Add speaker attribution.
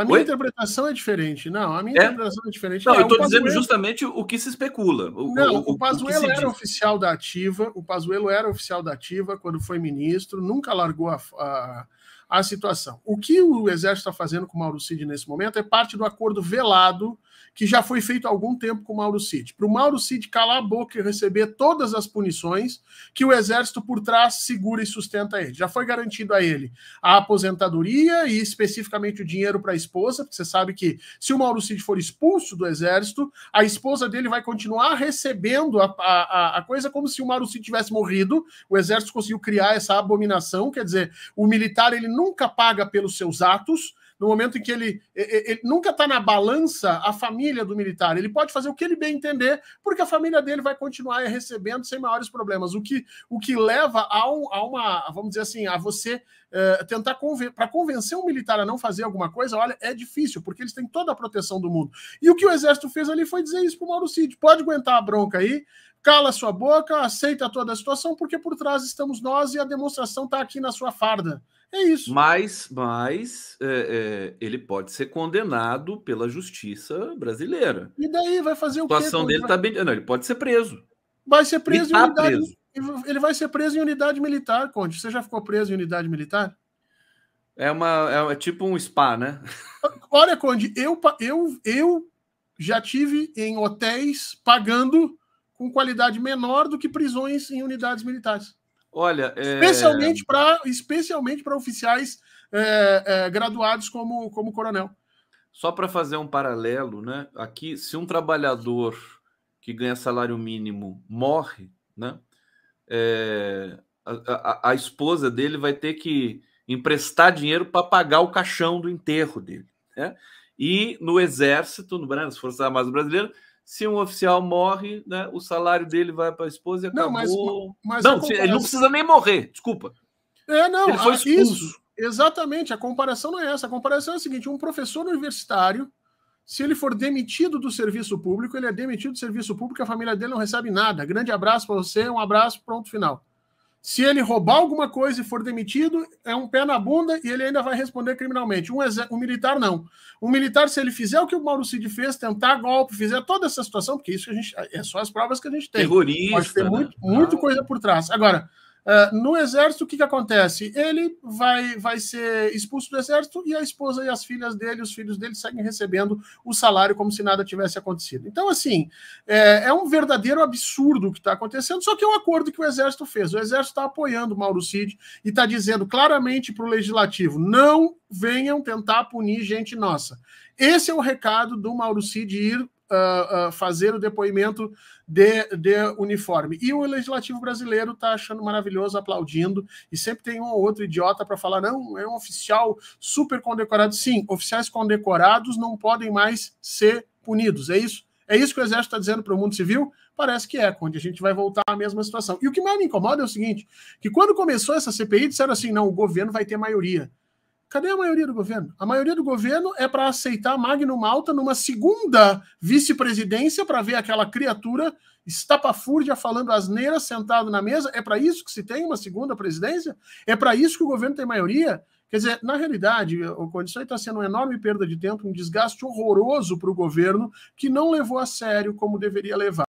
Speaker 1: A minha Oi? interpretação é diferente. Não, a minha é? interpretação é diferente. Não, é, eu estou dizendo
Speaker 2: justamente o que se especula. O, não, o, o, o Pazuello era diz.
Speaker 1: oficial da ativa, o Pazuello era oficial da ativa quando foi ministro, nunca largou a, a a situação. O que o Exército está fazendo com o Mauro Cid nesse momento é parte do acordo velado que já foi feito há algum tempo com o Mauro Cid. Para o Mauro Cid calar a boca e receber todas as punições que o Exército por trás segura e sustenta ele. Já foi garantido a ele a aposentadoria e especificamente o dinheiro para a esposa, porque você sabe que se o Mauro Cid for expulso do Exército, a esposa dele vai continuar recebendo a, a, a coisa como se o Mauro Cid tivesse morrido. O Exército conseguiu criar essa abominação, quer dizer, o militar ele nunca paga pelos seus atos, no momento em que ele, ele nunca está na balança a família do militar. Ele pode fazer o que ele bem entender, porque a família dele vai continuar recebendo sem maiores problemas. O que, o que leva a, um, a uma, vamos dizer assim, a você é, tentar conven para convencer um militar a não fazer alguma coisa, olha, é difícil, porque eles têm toda a proteção do mundo. E o que o exército fez ali foi dizer isso para o Mauro Cid: pode aguentar a bronca aí, cala sua boca, aceita toda a situação, porque por trás estamos nós e a demonstração está aqui na sua farda.
Speaker 2: É isso. Mas, mas é, é, ele pode ser condenado pela justiça brasileira.
Speaker 1: E daí vai fazer o quê? A situação dele está bem.
Speaker 2: Não, ele pode ser preso. Vai ser preso ele em tá unidade.
Speaker 1: Preso. Ele vai ser preso em unidade militar, Conde. Você já ficou preso em unidade militar?
Speaker 2: É uma é, é tipo um spa, né?
Speaker 1: Olha, Conde, eu, eu, eu já tive em hotéis pagando com qualidade menor do que prisões em unidades militares.
Speaker 2: Olha, é... especialmente
Speaker 1: para especialmente para oficiais é, é, graduados como, como coronel.
Speaker 2: Só para fazer um paralelo, né? Aqui, se um trabalhador que ganha salário mínimo morre, né? É, a, a, a, esposa dele vai ter que emprestar dinheiro para pagar o caixão do enterro dele, né? E no exército, no Brasil, força Forças Armadas Brasileiras, se um oficial morre, né, o salário dele vai para a esposa e acabou. Não, mas, mas não comparação... ele não precisa nem morrer,
Speaker 1: desculpa. É, não, ele foi expulso. Isso, exatamente, a comparação não é essa. A comparação é a seguinte: um professor universitário, se ele for demitido do serviço público, ele é demitido do serviço público, a família dele não recebe nada. Grande abraço para você, um abraço, pronto, final. Se ele roubar alguma coisa e for demitido, é um pé na bunda e ele ainda vai responder criminalmente. Um, um militar, não. Um militar, se ele fizer o que o Mauro Cid fez, tentar golpe, fizer toda essa situação, porque isso a gente, é só as provas que a gente tem. Terrorista. Pode ter né? muito, muito ah. coisa por trás. Agora, é, no exército, o que, que acontece? Ele vai, vai ser expulso do exército e a esposa e as filhas dele, os filhos dele, seguem recebendo o salário como se nada tivesse acontecido. Então, assim, é, é um verdadeiro absurdo o que está acontecendo, só que é um acordo que o exército fez. O exército está apoiando o Mauro Cid e está dizendo claramente para o legislativo: não venham tentar punir gente nossa. Esse é o recado do Mauro Cid ir uh, uh, fazer o depoimento de, de, uniforme. E o legislativo brasileiro está achando maravilhoso, aplaudindo, e sempre tem um ou outro idiota para falar: não, é um oficial super condecorado. Sim, oficiais condecorados não podem mais ser punidos, é isso? É isso que o Exército está dizendo para o mundo civil? Parece que é, quando A gente vai voltar à mesma situação. E o que mais me incomoda é o seguinte: que quando começou essa CPI, disseram assim: não, o governo vai ter maioria. Cadê a maioria do governo? A maioria do governo é para aceitar Magno Malta numa segunda vice-presidência para ver aquela criatura estapafúrdia falando asneira sentado na mesa. É para isso que se tem uma segunda presidência? É para isso que o governo tem maioria? Quer dizer, na realidade, o condição está sendo uma enorme perda de tempo, um desgaste horroroso para o governo que não levou a sério como deveria levar.